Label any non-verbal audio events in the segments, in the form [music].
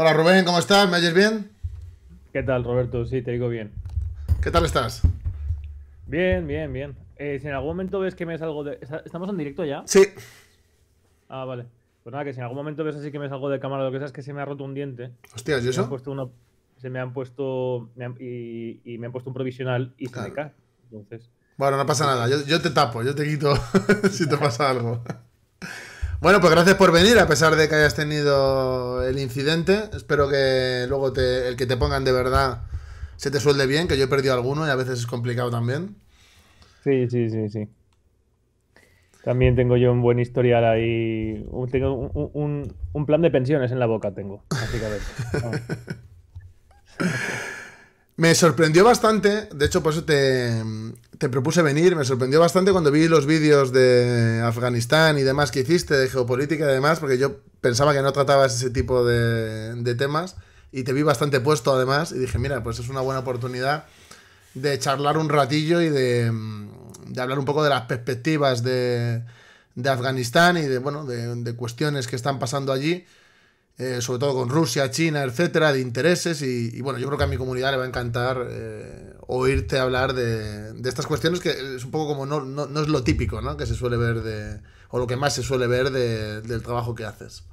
Hola Rubén, ¿cómo estás? ¿Me oyes bien? ¿Qué tal, Roberto? Sí, te digo bien. ¿Qué tal estás? Bien, bien, bien. Eh, si en algún momento ves que me salgo de. ¿Estamos en directo ya? Sí. Ah, vale. Pues nada, que si en algún momento ves así que me salgo de cámara, lo que sea es que se me ha roto un diente. Hostias, ¿y eso? Me puesto se me han puesto. y, me han puesto un provisional y se me cae. Entonces. Bueno, no pasa pues nada. yo te tapo, yo te quito [laughs] si te pasa algo. Bueno, pues gracias por venir, a pesar de que hayas tenido el incidente. Espero que luego el que te pongan de verdad se te suelde bien, que yo he perdido alguno y a veces es complicado también. Sí, sí, sí, sí. También tengo yo un buen historial ahí. Tengo un, plan de pensiones en la boca, tengo. Así [laughs] Me sorprendió bastante, de hecho por eso te, propuse venir, me sorprendió bastante cuando vi los vídeos de Afganistán y demás que hiciste, de geopolítica y demás, porque yo pensaba que no tratabas ese tipo de, temas y te vi bastante puesto además y dije, mira, pues es una buena oportunidad de charlar un ratillo y de, mm, hablar un poco de las perspectivas de, Afganistán y de, bueno, de, de, cuestiones que están pasando allí. Eh, sobre todo con Rusia, China, etcétera, de intereses. Y, bueno, yo creo que a mi comunidad le va a encantar eh, oírte hablar de, estas cuestiones que es un poco como no, no, es lo típico, ¿no? Que se suele ver de, o lo que más se suele ver del trabajo que haces.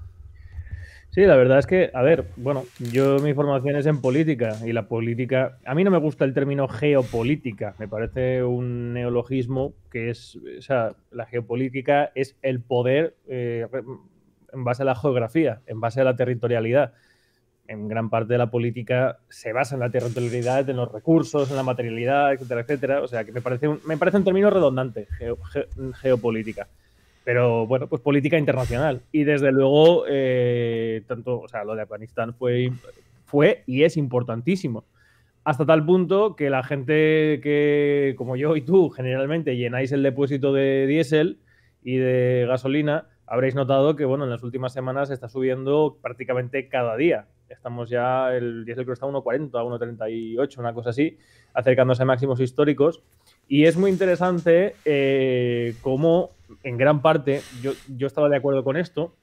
Sí, la verdad es que, a ver, bueno, yo mi formación es en política y la política, a mí no me gusta el término geopolítica, me parece un neologismo que es, o sea, la geopolítica es el poder eh, en base a la geografía, en base a la territorialidad. En gran parte de la política se basa en la territorialidad, en los recursos, en la materialidad, etcétera, etcétera. O sea, que me parece un, me parece un término redundante, geopolítica. Pero bueno, pues política internacional. Y desde luego, eh, tanto, o sea, lo de Afganistán fue, fue y es importantísimo hasta tal punto que la gente que, como yo y tú, generalmente llenáis el depósito de diésel y de gasolina, habréis notado que bueno, en las últimas semanas está subiendo prácticamente cada día. Estamos ya, el diésel creo está a 1,40, 1,38, una cosa así, acercándose a máximos históricos. Y es muy interesante como, eh, cómo, en gran parte, yo, estaba de acuerdo con esto,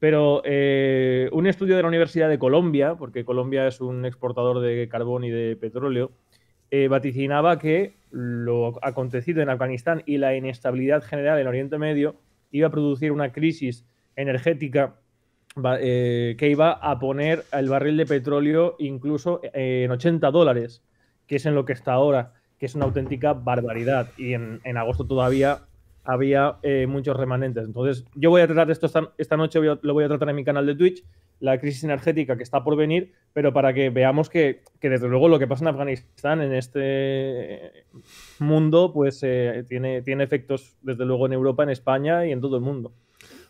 pero eh, un estudio de la Universidad de Colombia, porque Colombia es un exportador de carbón y de petróleo, eh, vaticinaba que lo acontecido en Afganistán y la inestabilidad general en Oriente Medio iba a producir una crisis energética eh, que iba a poner el barril de petróleo incluso eh, en 80 dólares, que es en lo que está ahora, que es una auténtica barbaridad. Y en, agosto todavía había eh, muchos remanentes. Entonces, yo voy a tratar esto esta, noche, lo voy a tratar en mi canal de Twitch la crisis energética que está por venir, pero para que veamos que, desde luego lo que pasa en Afganistán, en este mundo, pues eh, tiene, tiene efectos desde luego en Europa, en España y en todo el mundo.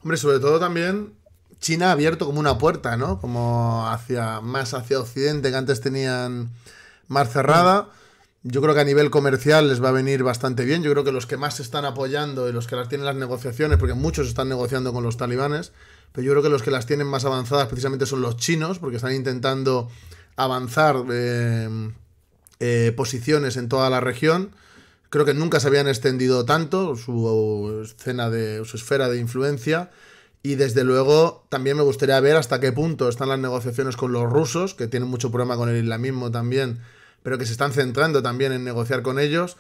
Hombre, sobre todo también China ha abierto como una puerta, ¿no? Como hacia más hacia Occidente que antes tenían más cerrada. Yo creo que a nivel comercial les va a venir bastante bien. Yo creo que los que más se están apoyando y los que las tienen las negociaciones, porque muchos están negociando con los talibanes, pero yo creo que los que las tienen más avanzadas precisamente son los chinos, porque están intentando avanzar em, eh, posiciones en toda la región. Creo que nunca se habían extendido tanto su escena de su esfera de influencia. Y desde luego también me gustaría ver hasta qué punto están las negociaciones con los rusos, que tienen mucho problema con el islamismo también, pero que se están centrando también en negociar con ellos.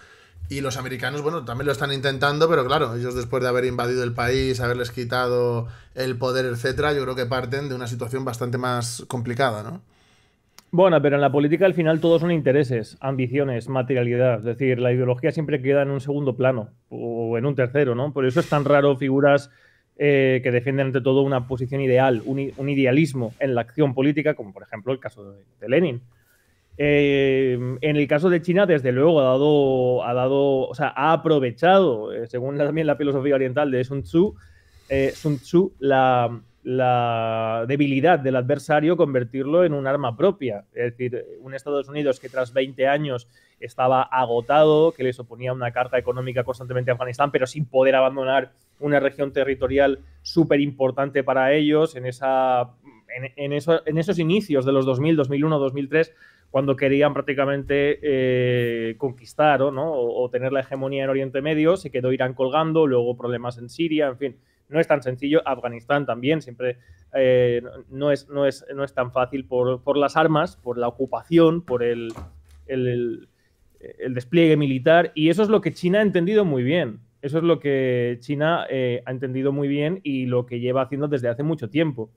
Y los americanos, bueno, también lo están intentando, pero claro, ellos después de haber invadido el país, haberles quitado el poder, etcétera, yo creo que parten de una situación bastante más complicada, ¿no? Bueno, pero en la política al final todos son intereses, ambiciones, materialidad. Es decir, la ideología siempre queda en un segundo plano o en un tercero, ¿no? Por eso es tan raro figuras eh, que defienden ante todo una posición ideal, un, idealismo en la acción política, como por ejemplo el caso de Lenin. Em, en el caso de China, desde luego, ha dado, ha dado, o sea, ha aprovechado, eh, según también la filosofía oriental de Sun Tzu, eh, la, debilidad del adversario, convertirlo en un arma propia. Es decir, un Estados Unidos que tras 20 años estaba agotado, que les oponía una carta económica constantemente a Afganistán, pero sin poder abandonar una región territorial súper importante para ellos en, esa, en esos inicios de los 2000, 2001, 2003 cuando querían prácticamente eh, conquistar ¿o, ¿no? o, tener la hegemonía en Oriente Medio, se quedó Irán colgando, luego problemas en Siria, en fin, no es tan sencillo, Afganistán también, siempre eh, no, es, no, es, tan fácil por, las armas, por la ocupación, por el, el, despliegue militar, y eso es lo que China ha entendido muy bien. Eso es lo que China eh, ha entendido muy bien y lo que lleva haciendo desde hace mucho tiempo.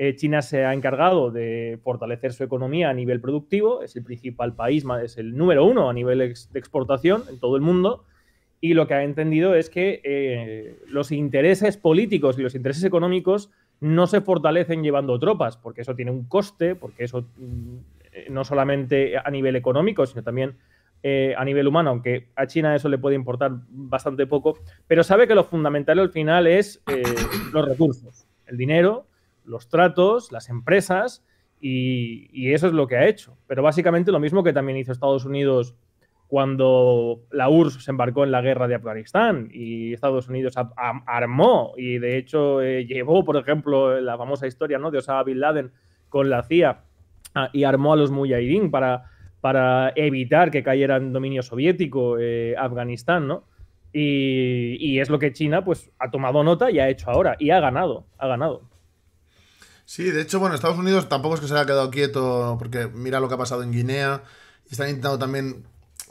Eh, China se ha encargado de fortalecer su economía a nivel productivo, es el principal país, es el número uno a nivel de exportación en todo el mundo, y lo que ha entendido es que eh, los intereses políticos y los intereses económicos no se fortalecen llevando tropas, porque eso tiene un coste, porque eso mm, no solamente a nivel económico, sino también eh, a nivel humano, aunque a China eso le puede importar bastante poco, pero sabe que lo fundamental al final es los recursos, el dinero, los tratos, las empresas, y, eso es lo que ha hecho. Pero básicamente lo mismo que también hizo Estados Unidos cuando la URSS se embarcó en la guerra de Afganistán y Estados Unidos armó y de hecho eh, llevó, por ejemplo, la famosa historia ¿no? de Osama Bin Laden con la CIA y armó a los Mujahideen para, para evitar que cayera en dominio soviético eh, Afganistán, ¿no? Y, es lo que China pues ha tomado nota y ha hecho ahora y ha ganado, ha ganado. Sí, de hecho, bueno, Estados Unidos tampoco es que se haya quedado quieto, porque mira lo que ha pasado en Guinea. Están intentando también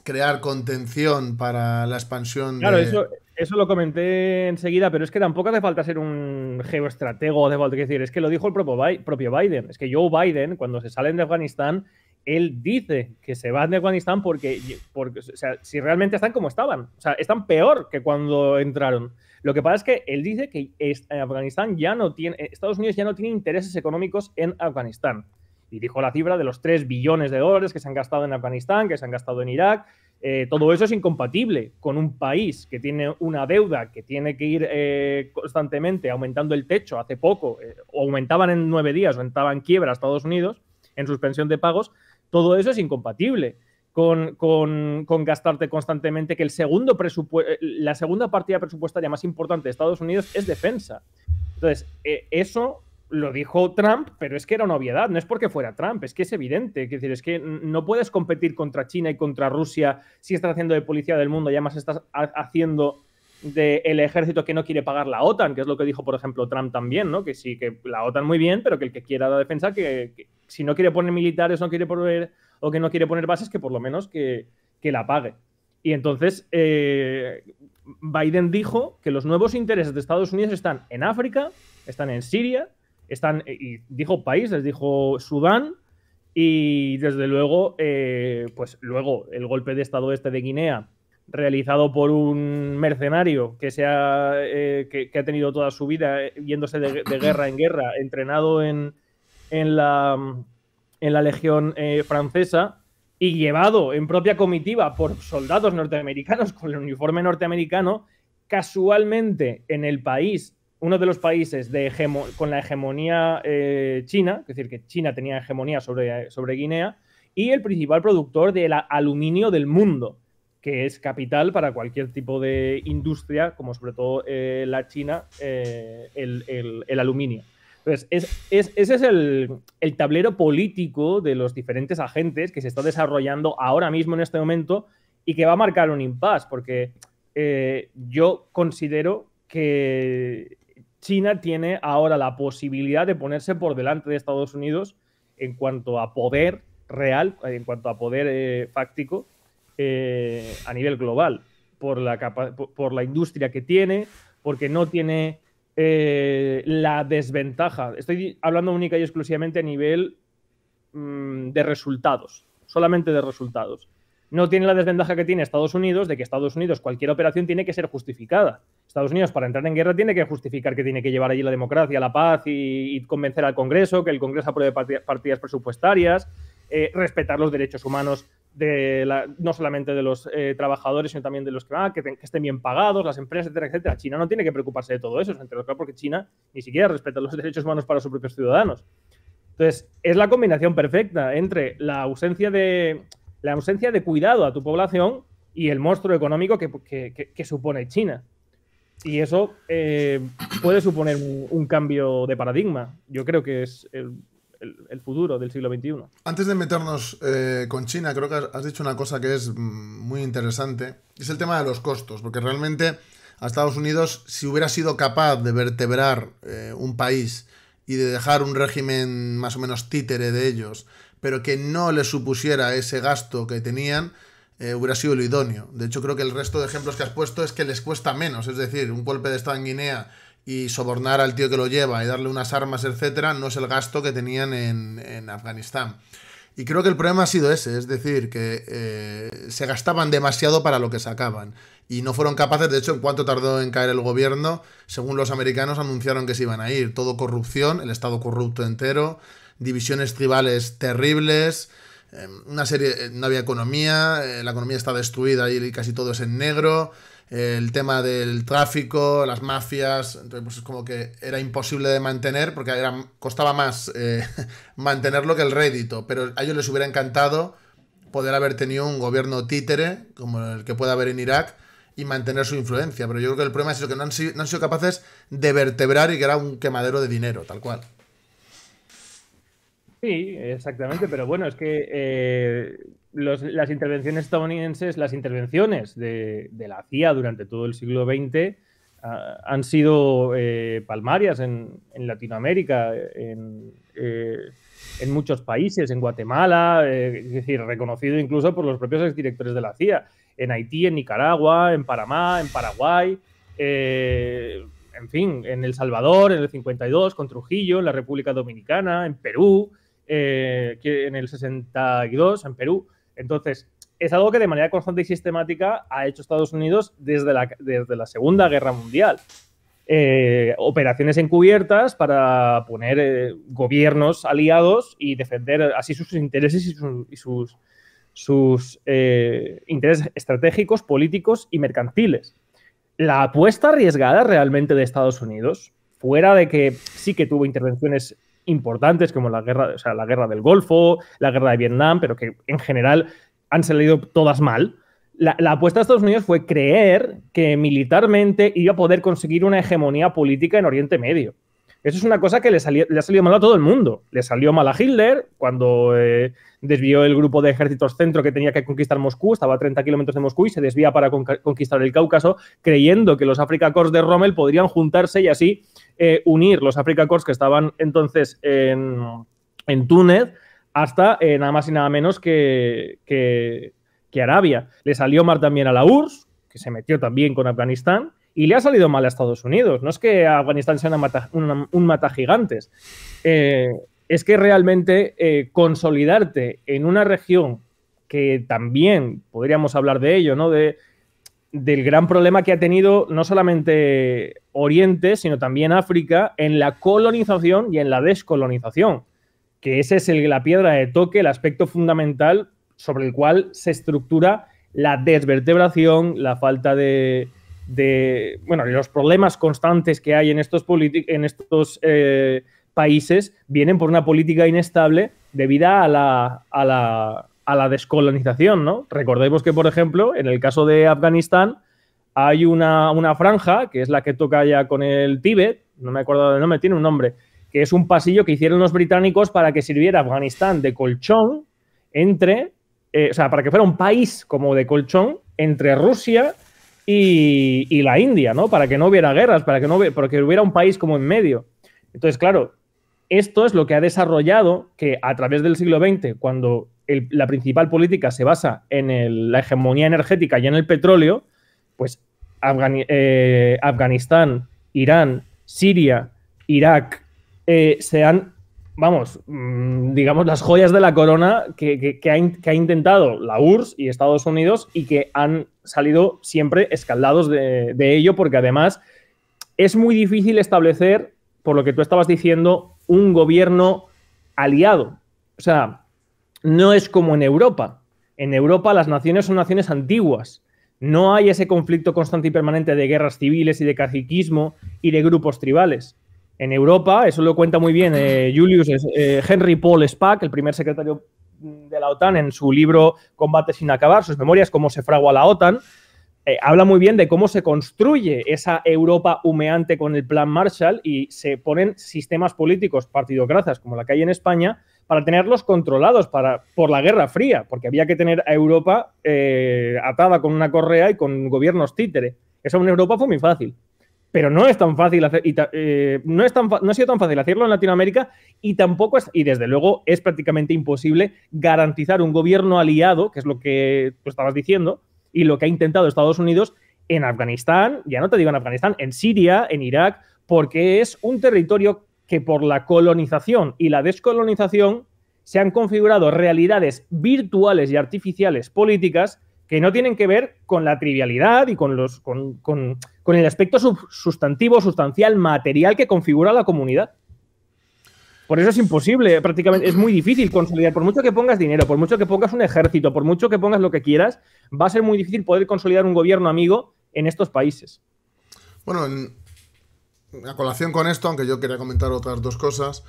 crear contención para la expansión. Claro, eso, eso lo comenté enseguida, pero es que tampoco hace falta ser un geoestratego, hace falta decir, es que lo dijo el propio Biden, es que Joe Biden, cuando se salen de Afganistán, él dice que se van de Afganistán porque, porque o sea, si realmente están como estaban, o sea, están peor que cuando entraron. Lo que pasa es que él dice que eh, Afganistán ya no tiene, eh, Estados Unidos ya no tiene intereses económicos en Afganistán. Y dijo la cifra de los 3 billones de dólares que se han gastado en Afganistán, que se han gastado en Irak. Eh, todo eso es incompatible con un país que tiene una deuda que tiene que ir constantemente aumentando el techo. Hace poco aumentaban en nueve días, aumentaban quiebra a Estados Unidos en suspensión de pagos todo eso es incompatible. Con, gastarte constantemente, que el segundo eh, la segunda partida presupuestaria más importante de Estados Unidos es defensa. Entonces, eh, eso lo dijo Trump, pero es que era una obviedad, no es porque fuera Trump, es que es evidente, es decir, es que no puedes competir contra China y contra Rusia si estás haciendo de policía del mundo y además estás haciendo del ejército que no quiere pagar la OTAN, que es lo que dijo, por ejemplo, Trump también, ¿no? Que sí, que la OTAN muy bien, pero que el que quiera la defensa que, si no quiere poner militares, no quiere poner, o que no quiere poner bases, que por lo menos que, que la pague. Y entonces eh, Biden dijo que los nuevos intereses de Estados Unidos están en África, están en Siria, están, eh, y dijo países, dijo Sudán, y desde luego, eh, pues luego el golpe de Estado este de Guinea, realizado por un mercenario que, se ha, que, ha tenido toda su vida yéndose de, de guerra en guerra, entrenado en, en la, Legión eh, Francesa y llevado en propia comitiva por soldados norteamericanos con el uniforme norteamericano, casualmente en el país, uno de los países de con la hegemonía eh, china, es decir, que China tenía hegemonía sobre, sobre Guinea, y el principal productor del aluminio del mundo, que es capital para cualquier tipo de industria, como sobre todo eh, la China, el aluminio. Entonces, es, ese es el, tablero político de los diferentes agentes que se está desarrollando ahora mismo en este momento y que va a marcar un impasse, porque eh, yo considero que China tiene ahora la posibilidad de ponerse por delante de Estados Unidos en cuanto a poder real, en cuanto a poder eh, fáctico eh, a nivel global, por la industria que tiene, porque no tiene eh, la desventaja. Estoy hablando única y exclusivamente a nivel mm, de resultados, solamente de resultados. No tiene la desventaja que tiene Estados Unidos de que Estados Unidos cualquier operación tiene que ser justificada. Estados Unidos para entrar en guerra tiene que justificar que tiene que llevar allí la democracia, la paz y, convencer al Congreso, que el Congreso apruebe partidas presupuestarias, eh, respetar los derechos humanos la, no solamente de los eh, trabajadores, sino también de los que, ah, que, estén bien pagados, las empresas, etcétera, etcétera. China no tiene que preocuparse de todo eso, entre lo porque China ni siquiera respeta los [laughs] derechos humanos para sus propios ciudadanos. Entonces, es la combinación perfecta entre la ausencia de, la ausencia de cuidado a tu población y el monstruo económico que, supone China. Y eso eh, puede suponer un, cambio de paradigma. Yo creo que es el, futuro del siglo XXI. Antes de meternos eh, con China, creo que has dicho una cosa que es mm, muy interesante. Es el tema de los costos, porque realmente a Estados Unidos, si hubiera sido capaz de vertebrar eh, un país y de dejar un régimen más o menos títere de ellos, pero que no les supusiera ese gasto que tenían, eh, hubiera sido lo idóneo. De hecho, creo que el resto de ejemplos que has puesto es que les cuesta menos. Es decir, un golpe de Estado en Guinea y sobornar al tío que lo lleva y darle unas armas, etcétera, no es el gasto que tenían en, Afganistán. Y creo que el problema ha sido ese, es decir, que eh, se gastaban demasiado para lo que sacaban. Y no fueron capaces, de hecho, en cuanto tardó en caer el gobierno, según los americanos anunciaron que se iban a ir. Todo corrupción, el Estado corrupto entero, divisiones tribales terribles, em, una serie, eh, no había economía, eh, la economía está destruida y casi todo es en negro el tema del tráfico, las mafias, entonces pues es como que era imposible de mantener porque costaba más eh, [laughs] mantenerlo que el rédito, pero a ellos les hubiera encantado poder haber tenido un gobierno títere como el que puede haber en Irak y mantener su influencia, pero yo creo que el problema es que no no han sido capaces de vertebrar y que era un quemadero de dinero, tal cual. Sí, exactamente, pero bueno, es que eh, las intervenciones estadounidenses, las intervenciones de, la CIA durante todo el siglo XX ah, han sido eh, palmarias en, Latinoamérica, en, eh, en muchos países, en Guatemala, es decir, reconocido incluso por los propios exdirectores de la CIA, en Haití, en Nicaragua, en Panamá, en Paraguay en fin, en El Salvador, en el 52, con Trujillo, en la República Dominicana, en Perú. Eh, en el 62 en Perú. Entonces, es algo que de manera constante y sistemática ha hecho Estados Unidos desde la, desde la Segunda Guerra Mundial. Eh, operaciones encubiertas para poner eh, gobiernos aliados y defender así sus intereses y, sus, sus intereses estratégicos, políticos y mercantiles. La apuesta arriesgada realmente de Estados Unidos, fuera de que sí que tuvo intervenciones importantes como la guerra, o sea, la guerra del Golfo, la guerra de Vietnam, pero que en general han salido todas mal. La, la, apuesta de Estados Unidos fue creer que militarmente iba a poder conseguir una hegemonía política en Oriente Medio. Eso es una cosa que le, salió, le ha salido mal a todo el mundo. Le salió mal a Hitler cuando eh, desvió el grupo de ejércitos centro que tenía que conquistar Moscú, estaba a 30 kilómetros de Moscú y se desvía para conquistar el Cáucaso, creyendo que los Africa Corps de Rommel podrían juntarse y así eh, unir los Africa Corps que estaban entonces en, Túnez hasta eh, nada más y nada menos que, que Arabia. Le salió mal también a la URSS, que se metió también con Afganistán y le ha salido mal a Estados Unidos. No es que Afganistán sea un mata, un eh, es que realmente eh, consolidarte en una región que también podríamos hablar de ello, ¿no? De, del gran problema que ha tenido no solamente Oriente, sino también África en la colonización y en la descolonización, que ese es la piedra de toque, el aspecto fundamental sobre el cual se estructura la desvertebración, la falta de, de, bueno, los problemas constantes que hay en estos, eh, países vienen por una política inestable debido a la, a la, descolonización, ¿no? Recordemos que, por ejemplo, en el caso de Afganistán hay una, franja, que es la que toca ya con el Tíbet, no me acuerdo del nombre, tiene un nombre, que es un pasillo que hicieron los británicos para que sirviera Afganistán de colchón entre, eh, o sea, para que fuera un país como de colchón entre Rusia y y, la India, ¿no? Para que no hubiera guerras, para que no hubiera, hubiera un país como en medio. Entonces, claro, esto es lo que ha desarrollado que a través del siglo XX, cuando la principal política se basa en la hegemonía energética y en el petróleo, pues eh, Afganistán, Irán, Siria, Irak, eh, se han vamos, mm, digamos, las joyas de la corona que, ha, intentado la URSS y Estados Unidos y que han salido siempre escaldados de, de, ello, porque además es muy difícil establecer, por lo que tú estabas diciendo, un gobierno aliado. O sea, no es como en Europa. En Europa las naciones son naciones antiguas. No hay ese conflicto constante y permanente de guerras civiles y de caciquismo y de grupos tribales en Europa, eso lo cuenta muy bien eh, Julius eh, Henry Paul Spack, el primer secretario mm, de la OTAN, en su libro Combate sin acabar, sus memorias, cómo se fragua la OTAN, eh, habla muy bien de cómo se construye esa Europa humeante con el plan Marshall y se ponen sistemas políticos, partidocracias como la que hay en España, para tenerlos controlados para, por la Guerra Fría, porque había que tener a Europa atada con una correa y con gobiernos títere. Esa una Europa fue muy fácil pero no es tan fácil hacer, y eh, no, es tan, no ha sido tan fácil hacerlo en Latinoamérica y tampoco es, y desde luego es prácticamente imposible garantizar un gobierno aliado, que es lo que tú estabas diciendo, y lo que ha intentado Estados Unidos en Afganistán, ya no te digo en Afganistán, en Siria, en Irak, porque es un territorio que por la colonización y la descolonización se han configurado realidades virtuales y artificiales políticas que no tienen que ver con la trivialidad y con, los, con, el aspecto sustantivo, sustancial, material que configura la comunidad. Por eso es imposible, eh, prácticamente es muy difícil consolidar. Por mucho que pongas dinero, por mucho que pongas un ejército, por mucho que pongas lo que quieras, va a ser muy difícil poder consolidar un gobierno amigo en estos países. Bueno, en, a colación con esto, aunque yo quería comentar otras dos cosas,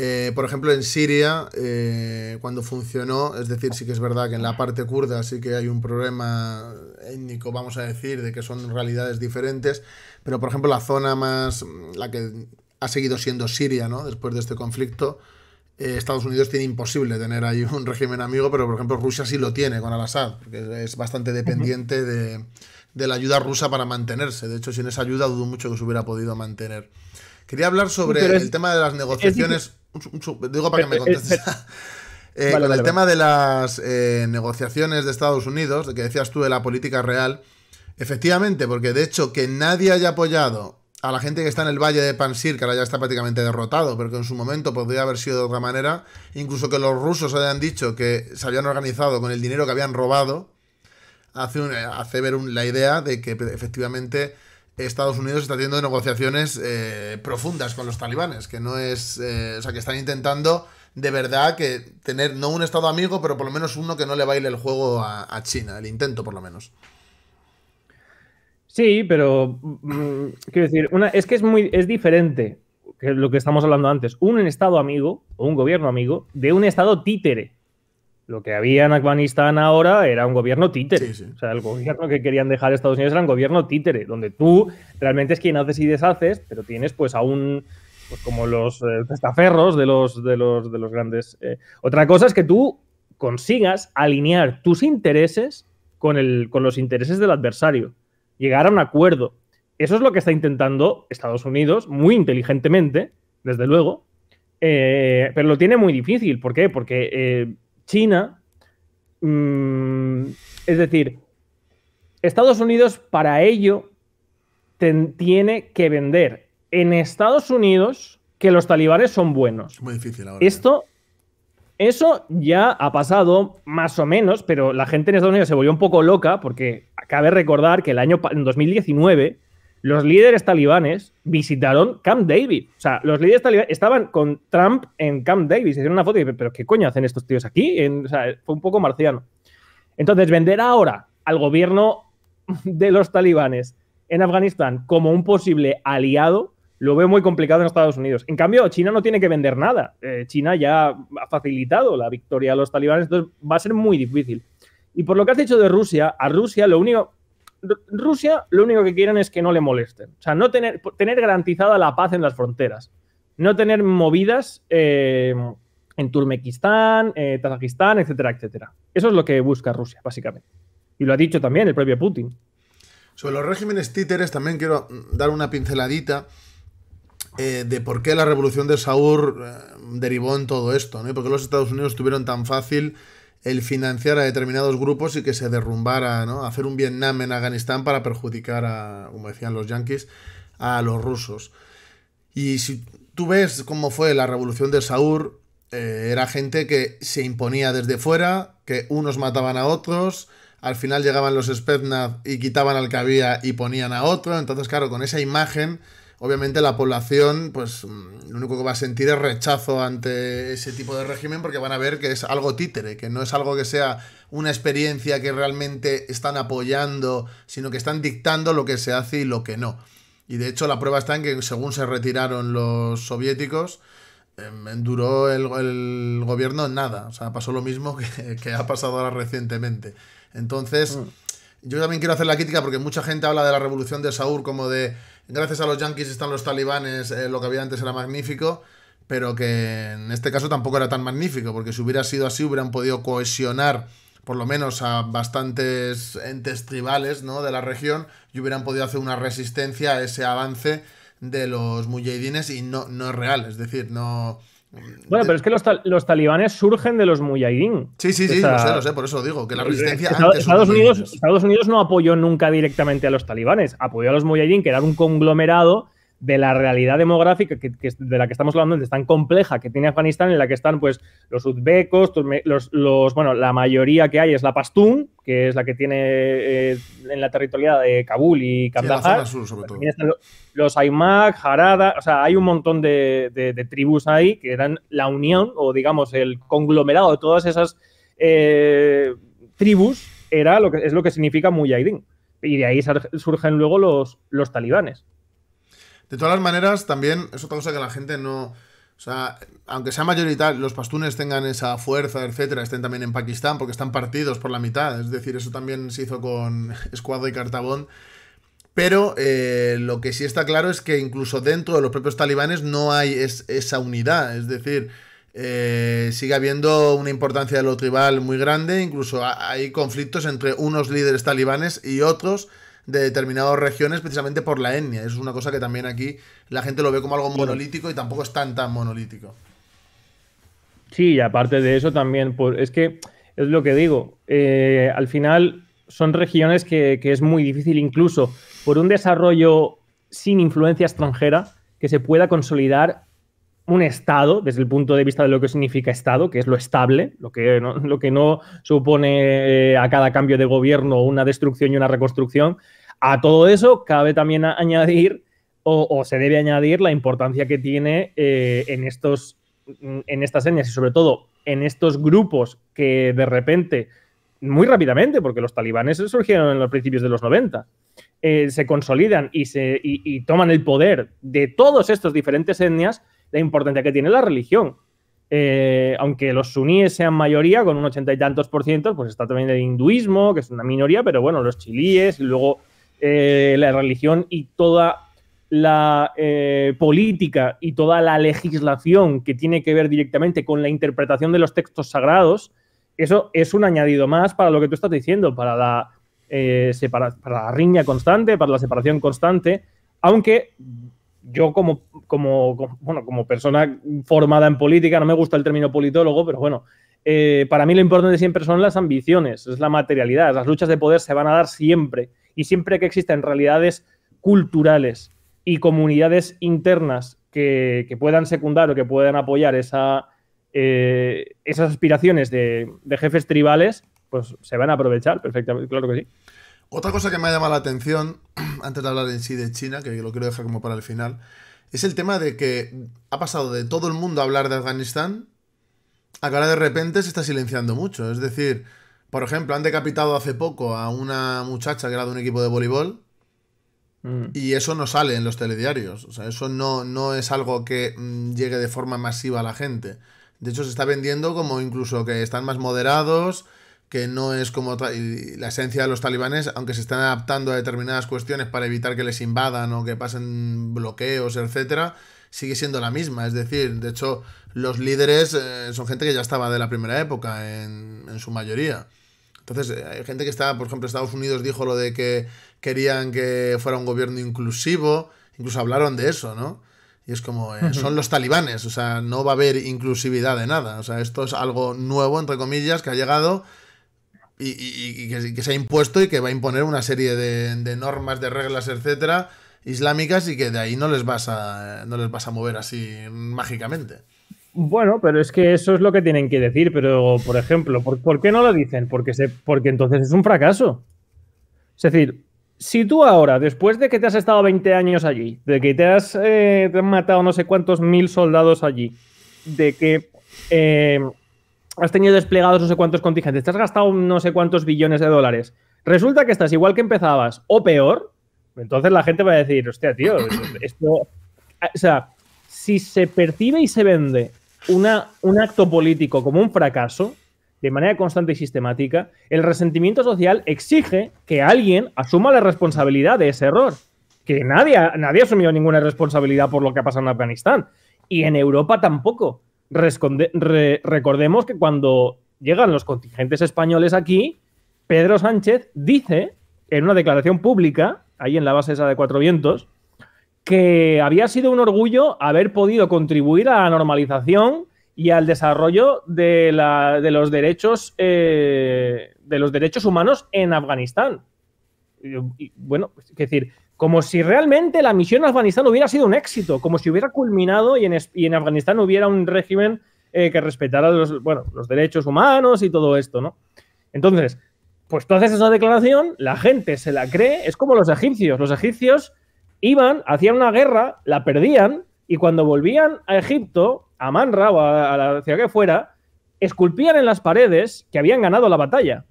eh, por ejemplo, en Siria, eh, cuando funcionó, es decir, sí que es verdad que en la parte kurda sí que hay un problema étnico, vamos a decir, de que son realidades diferentes, pero por ejemplo la zona más, la que ha seguido siendo Siria, ¿no? Después de este conflicto, eh, Estados Unidos tiene imposible tener ahí un régimen amigo, pero por ejemplo Rusia sí lo tiene con Al-Assad, porque es bastante dependiente de, la ayuda rusa para mantenerse. De hecho, sin esa ayuda dudo mucho que se hubiera podido mantener. Quería hablar sobre el tema de las negociaciones digo para que eh, me eh, contestes. Eh, [laughs] el tema de las negociaciones de Estados Unidos, de que decías tú de la política real, efectivamente, porque de hecho que nadie haya apoyado a la gente que está en el Valle de Pansir, que ahora ya está prácticamente derrotado, pero que en su momento podría haber sido de otra manera, incluso que los rusos hayan dicho que se habían organizado con el dinero que habían robado, hace, hace ver la idea de que efectivamente Estados Unidos está teniendo negociaciones eh, profundas con los talibanes, que no es. Eh, o sea, que están intentando de verdad que tener no un Estado amigo, pero por lo menos uno que no le baile el juego a, China, el intento por lo menos. Sí, pero mm, mm, quiero decir, una, es que es muy es diferente que lo que estamos hablando antes. Un Estado amigo o un gobierno amigo de un Estado títere. Lo que había en Afganistán ahora era un gobierno títere. O sea, el gobierno que querían dejar Estados Unidos era un gobierno títere, donde tú realmente es quien haces y deshaces, pero tienes pues aún pues como los eh, testaferros de los, de los, de los grandes. Eh. Otra cosa es que tú consigas alinear tus intereses con, con los intereses del adversario, llegar a un acuerdo. Eso es lo que está intentando Estados Unidos, muy inteligentemente, desde luego, eh, pero lo tiene muy difícil. ¿Por qué? Porque China, mm, es decir, Estados Unidos para ello tiene que vender en Estados Unidos que los talibanes son buenos. Es muy difícil ahora. ¿eh? Esto, eso ya ha pasado más o menos, pero la gente en Estados Unidos se volvió un poco loca porque cabe recordar que el año en 2019 los líderes talibanes visitaron Camp David. O sea, los líderes talibanes estaban con Trump en Camp David. Se hicieron una foto y pero ¿qué coño hacen estos tíos aquí? o sea, fue un poco marciano. Entonces, vender ahora al gobierno de los talibanes en Afganistán como un posible aliado, lo veo muy complicado en Estados Unidos. En cambio, China no tiene que vender nada. Eh, China ya ha facilitado la victoria a los talibanes, entonces va a ser muy difícil. Y por lo que has dicho de Rusia, a Rusia lo único, Rusia lo único que quieren es que no le molesten. O sea, no tener, tener garantizada la paz en las fronteras. No tener movidas eh, en Turmequistán, eh, Tazajistán, etcétera, etcétera. Eso es lo que busca Rusia, básicamente. Y lo ha dicho también el propio Putin. Sobre los regímenes títeres también quiero dar una pinceladita. Eh, de por qué la revolución de Saúl eh, derivó en todo esto, ¿no? por qué los Estados Unidos tuvieron tan fácil el financiar a determinados grupos y que se derrumbara, ¿no? Hacer un Vietnam en Afganistán para perjudicar a, como decían los yanquis, a los rusos. Y si tú ves cómo fue la revolución de Saúl, eh, era gente que se imponía desde fuera, que unos mataban a otros, al final llegaban los Spetsnaz y quitaban al que había y ponían a otro. Entonces, claro, con esa imagen obviamente la población, pues mm, lo único que va a sentir es rechazo ante ese tipo de régimen porque van a ver que es algo títere, que no es algo que sea una experiencia que realmente están apoyando, sino que están dictando lo que se hace y lo que no. Y de hecho la prueba está en que según se retiraron los soviéticos, eh, duró el, gobierno gobierno nada. O sea, pasó lo mismo que, [laughs] ha pasado ahora recientemente. Entonces, mm. yo también quiero hacer la crítica porque mucha gente habla de la revolución de Saúl como de gracias a los yanquis están los talibanes, eh, lo que había antes era magnífico, pero que en este caso tampoco era tan magnífico, porque si hubiera sido así hubieran podido cohesionar por lo menos a bastantes entes tribales ¿no? de la región y hubieran podido hacer una resistencia a ese avance de los mujahidines y no, no es real, es decir, no bueno, pero es que los, talibanes surgen de los mujahideen. Sí, sí, sí, por lo sé, lo sé, por eso digo, que la resistencia. Estados, Unidos, no apoyó nunca directamente a los talibanes, apoyó a los mujahideen, que era un conglomerado de la realidad demográfica que, de la que estamos hablando, es tan compleja que tiene Afganistán, en la que están pues los uzbekos los, bueno, la mayoría que hay es la pastún, que es la que tiene eh, en la territorialidad de Kabul y Kandahar. los, Aymak, Harada, o sea, hay un montón de, tribus ahí que eran la unión o digamos el conglomerado de todas esas eh, tribus era lo que es lo que significa mujahideen. Y de ahí surgen luego los, los talibanes. De todas maneras, también es otra cosa que la gente no. O sea, aunque sea mayoritario, los pastunes tengan esa fuerza, etcétera, estén también en Pakistán porque están partidos por la mitad. Es decir, eso también se hizo con [laughs] Escuadro y Cartabón. Pero eh, lo que sí está claro es que incluso dentro de los propios talibanes no hay esa unidad. Es decir, eh, sigue habiendo una importancia de lo tribal muy grande. Incluso hay conflictos entre unos líderes talibanes y otros de determinadas regiones precisamente por la etnia. Eso es una cosa que también aquí la gente lo ve como algo monolítico y tampoco es tan tan monolítico. Sí, y aparte de eso también, por, pues, es que es lo que digo, eh, al final son regiones que, que, es muy difícil incluso por un desarrollo sin influencia extranjera que se pueda consolidar un Estado, desde el punto de vista de lo que significa Estado, que es lo estable, lo que no, lo que no supone eh, a cada cambio de gobierno una destrucción y una reconstrucción, a todo eso cabe también añadir o, se debe añadir la importancia que tiene eh, en, estos, en estas etnias y sobre todo en estos grupos que de repente, muy rápidamente, porque los talibanes surgieron en los principios de los 90, eh, se consolidan y, se, y toman el poder de todos estos diferentes etnias, la importancia que tiene la religión. Eh, aunque los suníes sean mayoría, con un ochenta y tantos por ciento, pues está también el hinduismo, que es una minoría, pero bueno, los chilíes, y luego eh, la religión y toda la eh, política y toda la legislación que tiene que ver directamente con la interpretación de los textos sagrados, eso es un añadido más para lo que tú estás diciendo, para la, para la riña constante, para la separación constante, aunque yo como, como, bueno, como persona formada en política, no me gusta el término politólogo, pero bueno, eh, para mí lo importante siempre son las ambiciones, es la materialidad, las luchas de poder se van a dar siempre y siempre que existen realidades culturales y comunidades internas que, puedan secundar o que puedan apoyar esa, eh, esas aspiraciones de jefes tribales, pues se van a aprovechar perfectamente, claro que sí. Otra cosa que me ha llamado la atención, [clears throat] antes de hablar en sí de China, que lo quiero dejar como para el final, es el tema de que ha pasado de todo el mundo a hablar de Afganistán, a que ahora de repente se está silenciando mucho. Es decir, por ejemplo, han decapitado hace poco a una muchacha que era de un equipo de voleibol mm. y eso no sale en los telediarios. O sea, eso no, no es algo que mm, llegue de forma masiva a la gente. De hecho, se está vendiendo como incluso que están más moderados, que no es como la esencia de los talibanes, aunque se están adaptando a determinadas cuestiones para evitar que les invadan o que pasen bloqueos, etcétera, sigue siendo la misma. Es decir, de hecho, los líderes eh, son gente que ya estaba de la primera época, en, su mayoría. Entonces, eh, hay gente que está, por ejemplo, Estados Unidos dijo lo de que querían que fuera un gobierno inclusivo, incluso hablaron de eso, ¿no? Y es como, eh, son los talibanes, o sea, no va a haber inclusividad de nada. O sea, esto es algo nuevo, entre comillas, que ha llegado y, que, se ha impuesto y que va a imponer una serie de, normas, de reglas, etcétera, islámicas y que de ahí no les vas a, no les vas a mover así mágicamente. Bueno, pero es que eso es lo que tienen que decir, pero por ejemplo, ¿por, qué no lo dicen? Porque, se, porque entonces es un fracaso. Es decir, si tú ahora, después de que te has estado 20 años allí, de que te has, eh, matado no sé cuántos mil soldados allí, de que eh, has tenido desplegados no sé cuántos contingentes, te has gastado no sé cuántos billones de dólares. Resulta que estás igual que empezabas o peor, entonces la gente va a decir, hostia, tío, [clears throat] esto. O sea, si se percibe y se vende una, un acto político como un fracaso, de manera constante y sistemática, el resentimiento social exige que alguien asuma la responsabilidad de ese error. Que nadie, nadie asumido ninguna responsabilidad por lo que ha pasado en Afganistán. Y en Europa tampoco recordemos que cuando llegan los contingentes españoles aquí, Pedro Sánchez dice en una declaración pública, ahí en la base esa de Cuatro Vientos, que había sido un orgullo haber podido contribuir a la normalización y al desarrollo de, los derechos eh, de los derechos humanos en Afganistán. bueno, es decir, como si realmente la misión en Afganistán hubiera sido un éxito, como si hubiera culminado y en, Afganistán hubiera un régimen eh, que respetara los, los derechos humanos y todo esto, ¿no? Entonces, pues tú haces esa declaración, la gente se la cree, es como los egipcios. Los egipcios iban, hacían una guerra, la perdían, y cuando volvían a Egipto, a Manra o a la ciudad que fuera, esculpían en las paredes que habían ganado la batalla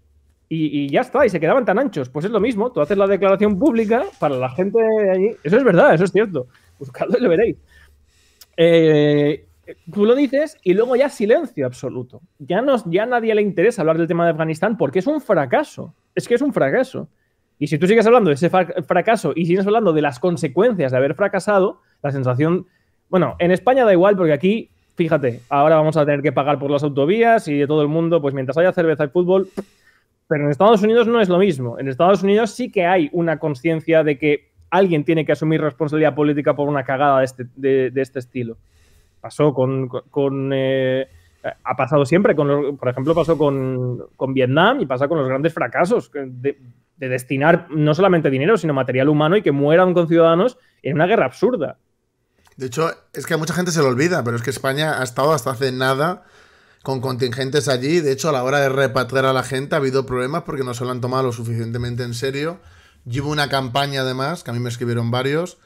y, ya está, y se quedaban tan anchos. Pues es lo mismo, tú haces la declaración pública para la gente de allí. Eso es verdad, eso es cierto. Buscadlo y lo veréis. Eh, tú lo dices y luego ya silencio absoluto. Ya, nos ya nadie le interesa hablar del tema de Afganistán porque es un fracaso. Es que es un fracaso. Y si tú sigues hablando de ese fracaso y sigues hablando de las consecuencias de haber fracasado, la sensación... Bueno, en España da igual porque aquí, fíjate, ahora vamos a tener que pagar por las autovías y de todo el mundo, pues mientras haya cerveza y fútbol, pero en Estados Unidos no es lo mismo. En Estados Unidos sí que hay una conciencia de que alguien tiene que asumir responsabilidad política por una cagada de este, este estilo. Pasó con... con, eh, ha pasado siempre, con por ejemplo, pasó con, Vietnam y pasa con los grandes fracasos de, destinar no solamente dinero, sino material humano y que mueran con ciudadanos en una guerra absurda. De hecho, es que a mucha gente se lo olvida, pero es que España ha estado hasta hace nada con contingentes allí. De hecho, a la hora de repatriar a la gente ha habido problemas porque no se lo han tomado lo suficientemente en serio. Llevo una campaña además, que a mí me escribieron varios,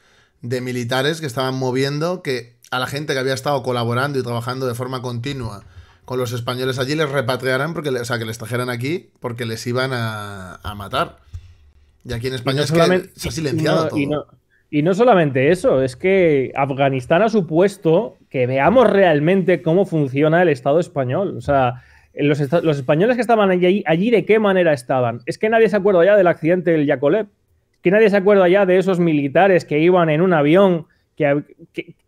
de militares que estaban moviendo, que a la gente que había estado colaborando y trabajando de forma continua con los españoles allí les repatriaran, porque, o sea, que les trajeran aquí porque les iban a, a matar. Y aquí en España es que se ha silenciado todo. Y no solamente eso, es que Afganistán ha supuesto que veamos realmente cómo funciona el Estado español. O sea, los, españoles que estaban allí, allí, ¿de qué manera estaban? Es que nadie se acuerda ya del accidente del Yakolev, que nadie se acuerda ya de esos militares que iban en un avión que,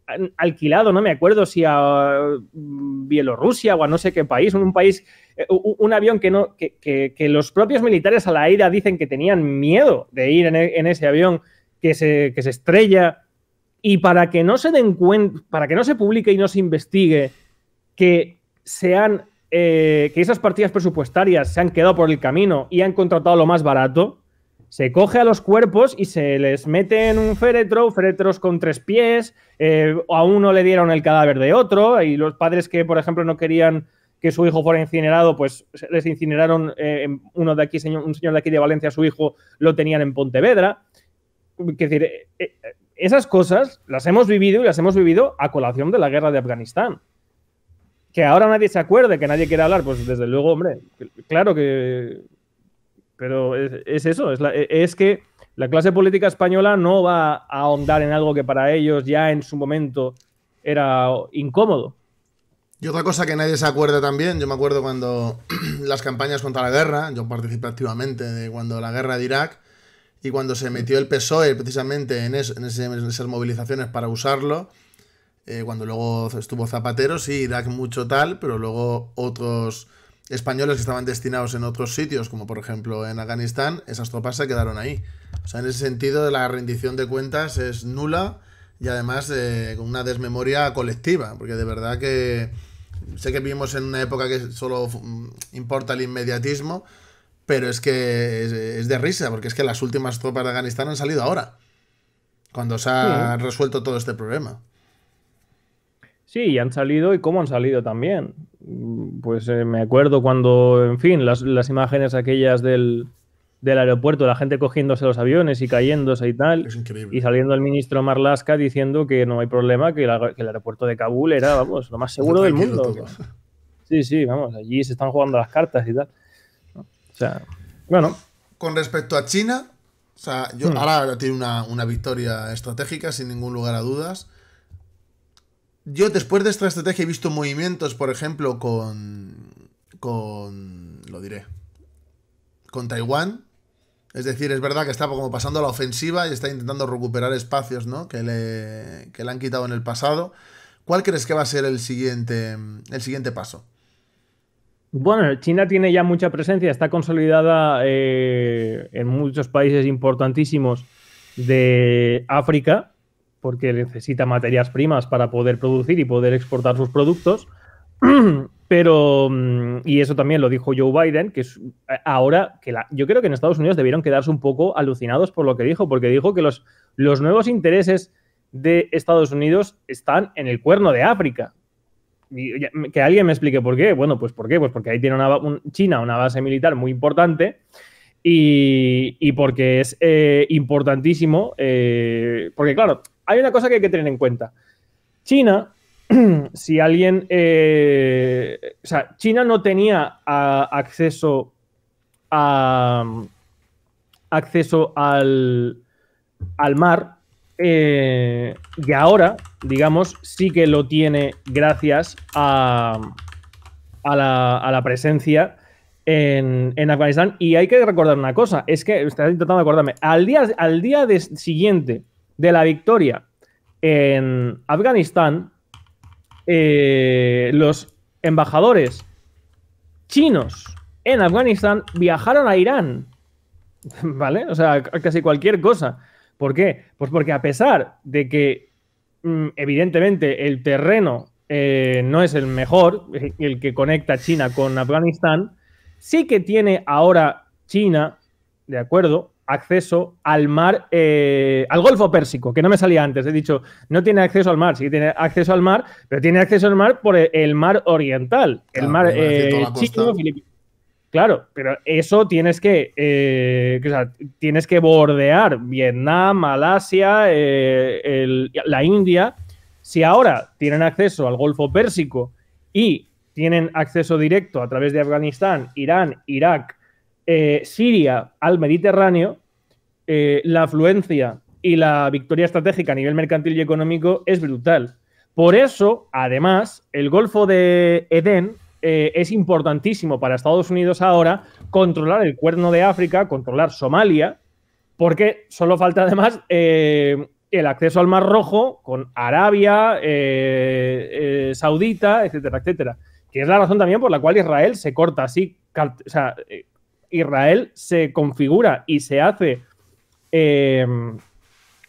han alquilado, no me acuerdo si a mm, Bielorrusia o a no sé qué país, un país, eh, un avión que no, que, los propios militares a la ida dicen que tenían miedo de ir en, ese avión que se, estrella y para que no se den para que no se publique y no se investigue que sean eh, que esas partidas presupuestarias se han quedado por el camino y han contratado lo más barato, se coge a los cuerpos y se les mete en un féretro, féretros con tres pies, eh, a uno le dieron el cadáver de otro, y los padres que, por ejemplo, no querían que su hijo fuera incinerado, pues les incineraron eh, uno de aquí, un señor de aquí de Valencia, su hijo lo tenían en Pontevedra decir, eh, eh, esas cosas las hemos vivido y las hemos vivido a colación de la guerra de Afganistán. Que ahora nadie se acuerde, que nadie quiera hablar, pues desde luego, hombre, claro que... Pero es, eso, e, es, que la clase política española no va a ahondar en algo que para ellos ya en su momento era incómodo. Y otra cosa que nadie se acuerda también, yo me acuerdo cuando [clears throat] las campañas contra la guerra, yo participé activamente de cuando la guerra de Irak, y cuando se metió el PSOE precisamente en, esas movilizaciones para usarlo, eh, cuando luego estuvo Zapatero, sí, Irak mucho tal, pero luego otros españoles que estaban destinados en otros sitios, como por ejemplo en Afganistán, esas tropas se quedaron ahí. O sea, en ese sentido la rendición de cuentas es nula y además eh, con una desmemoria colectiva, porque de verdad que sé que vivimos en una época que solo mm, importa el inmediatismo, pero es que es, de risa, porque es que las últimas tropas de Afganistán han salido ahora, cuando se ha resuelto todo este problema. Sí, y han salido y cómo han salido también. Pues eh, me acuerdo cuando, en fin, las, imágenes aquellas del, aeropuerto, la gente cogiéndose los aviones y cayéndose y tal. Y saliendo el ministro Marlaska diciendo que no hay problema, que, el aeropuerto de Kabul era, vamos, lo más seguro del mundo. Sí, sí, vamos, allí se están jugando las cartas y tal sea, bueno. Con respecto a China, hmm. ahora tiene una, victoria estratégica, sin ningún lugar a dudas. Yo después de esta estrategia he visto movimientos, por ejemplo, con. con. lo diré. con Taiwán. Es decir, es verdad que está como pasando la ofensiva y está intentando recuperar espacios, ¿no? Que le, que le han quitado en el pasado. ¿Cuál crees que va a ser el siguiente, el siguiente paso? Bueno, China tiene ya mucha presencia, está consolidada eh, en muchos países importantísimos de África, porque necesita materias primas para poder producir y poder exportar sus productos. [clears throat] Pero, mm, y eso también lo dijo Joe Biden, que es eh, ahora que yo creo que en Estados Unidos debieron quedarse un poco alucinados por lo que dijo, porque dijo que los, los nuevos intereses de Estados Unidos están en el cuerno de África, que alguien me explique por qué. Bueno, pues por qué. Pues porque ahí tiene China una base militar muy importante y, porque es eh, importantísimo. Eh, porque, claro, hay una cosa que hay que tener en cuenta. China, [clears throat] si alguien. Eh, o sea, China no tenía acceso a. acceso al, al mar eh, y ahora, digamos, sí que lo tiene gracias a, la, presencia en, Afganistán. Y hay que recordar una cosa, es que, estoy intentando acordarme, al día, al día de, siguiente de la victoria en Afganistán, eh, los embajadores chinos en Afganistán viajaron a Irán. [laughs] ¿Vale? O sea, casi cualquier cosa. ¿Por qué? Pues porque a pesar de que mm, evidentemente el terreno eh, no es el mejor, eh, el que conecta China con Afganistán, sí que tiene ahora China, de acuerdo, acceso al mar, eh, al Golfo Pérsico, que no me salía antes, he dicho, no tiene acceso al mar, sí tiene acceso al mar, pero tiene acceso al mar por el, mar oriental, el mar eh, chino, filipino. Claro, pero eso tienes que, eh, tienes que bordear Vietnam, Malasia, eh, la India. Si ahora tienen acceso al Golfo Pérsico y tienen acceso directo a través de Afganistán, Irán, Irak, eh, Siria al Mediterráneo, la afluencia y la victoria estratégica a nivel mercantil y económico es brutal. Por eso, además, el Golfo de Edén, eh, es importantísimo para Estados Unidos ahora controlar el cuerno de África, controlar Somalia, porque solo falta además eh, el acceso al Mar Rojo con Arabia, eh, Saudita, etcétera, etcétera. Que es la razón también por la cual Israel se corta así. O sea, Israel se configura y se hace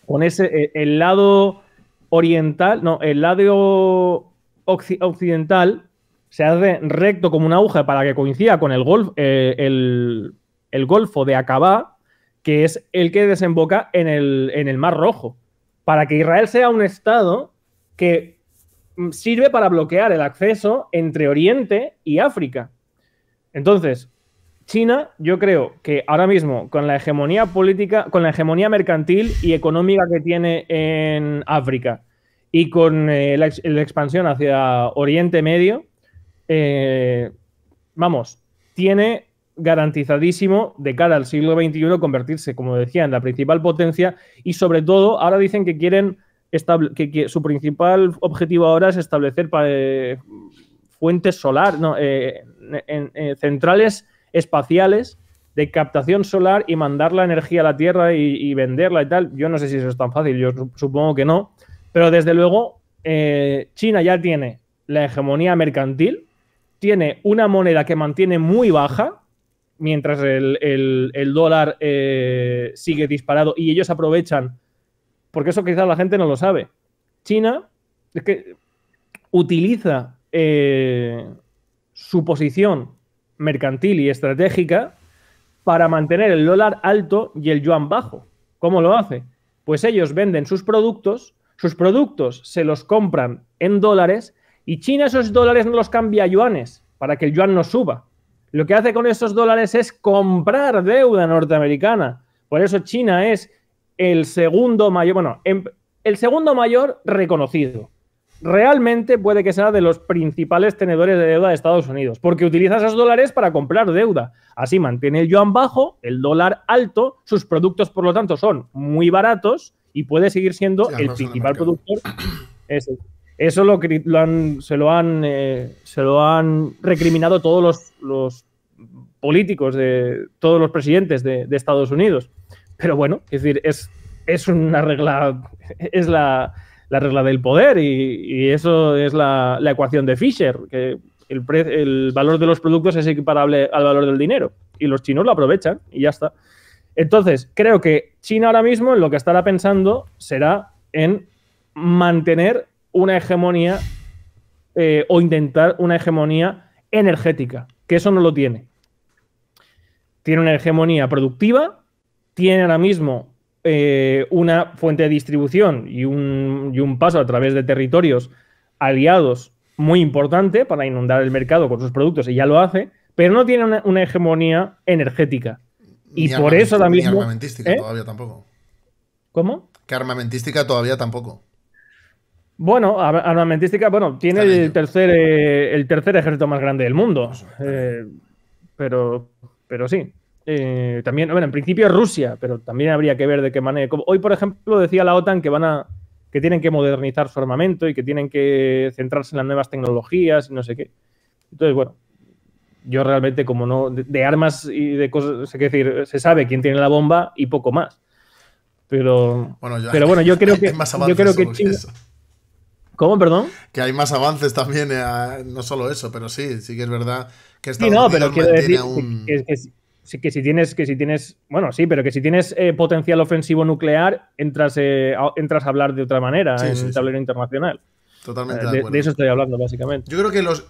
con ese, el lado oriental, no, el lado occidental se hace recto como una aguja para que coincida con el, eh, el, golfo de Aqaba, que es el que desemboca en el, Mar Rojo, para que Israel sea un estado que sirve para bloquear el acceso entre Oriente y África. Entonces, China, yo creo que ahora mismo, con la hegemonía política, con la hegemonía mercantil y económica que tiene en África y con eh, la expansión hacia Oriente Medio, eh, vamos, tiene garantizadísimo de cara al siglo XXI convertirse, como decía, en la principal potencia y sobre todo ahora dicen que quieren que, su principal objetivo ahora es establecer eh, fuentes solar, eh, centrales espaciales de captación solar y mandar la energía a la Tierra y, venderla y tal. Yo no sé si eso es tan fácil, yo supongo que no, pero desde luego China ya tiene la hegemonía mercantil tiene una moneda que mantiene muy baja, mientras el, dólar eh, sigue disparado y ellos aprovechan, porque eso quizás la gente no lo sabe. China es que utiliza eh, su posición mercantil y estratégica para mantener el dólar alto y el yuan bajo. ¿Cómo lo hace? Pues ellos venden sus productos, sus productos se los compran en dólares y China esos dólares no los cambia a yuanes para que el yuan no suba. Lo que hace con esos dólares es comprar deuda norteamericana. Por eso China es el segundo mayor, bueno, em, el segundo mayor reconocido. Realmente puede que sea de los principales tenedores de deuda de Estados Unidos, porque utiliza esos dólares para comprar deuda. Así mantiene el yuan bajo, el dólar alto, sus productos, por lo tanto, son muy baratos y puede seguir siendo el principal productor. Eso lo, se, lo han, eh, se lo han recriminado todos los, políticos, de, todos los presidentes de, Estados Unidos. Pero bueno, es decir, es, es una regla, [laughs] es la, regla del poder y, eso es la, ecuación de Fisher, que el, valor de los productos es equiparable al valor del dinero y los chinos lo aprovechan y ya está. Entonces, creo que China ahora mismo lo que estará pensando será en mantener una hegemonía eh, o intentar una hegemonía energética, que eso no lo tiene. Tiene una hegemonía productiva, tiene ahora mismo eh, una fuente de distribución y un, y un paso a través de territorios aliados muy importante para inundar el mercado con sus productos y ya lo hace, pero no tiene una, hegemonía energética. Y por eso también. armamentística ¿eh? todavía tampoco. ¿Cómo? Que armamentística todavía tampoco. Bueno, armamentística, bueno, tiene el tercer, eh, el tercer ejército más grande del mundo. Eh, pero, pero sí. Eh, también, bueno, en principio es Rusia, pero también habría que ver de qué manera. hoy, por ejemplo, decía la OTAN que van a que tienen que modernizar su armamento y que tienen que centrarse en las nuevas tecnologías y no sé qué. Entonces, bueno, yo realmente como no de, armas y de cosas, sé qué decir, se sabe quién tiene la bomba y poco más. Pero bueno, yo, pero bueno, [laughs] yo creo que yo creo que ¿Cómo, perdón? Que hay más avances también, eh, no solo eso, pero sí, sí que es verdad que está. sí, no, pero quiero decir que, si tienes, que si tienes, bueno, sí, pero que si tienes eh, potencial ofensivo nuclear, entras, eh, a, entras a hablar de otra manera en el tablero internacional. Totalmente. De, acuerdo. de, eso estoy hablando, básicamente. Yo creo que los...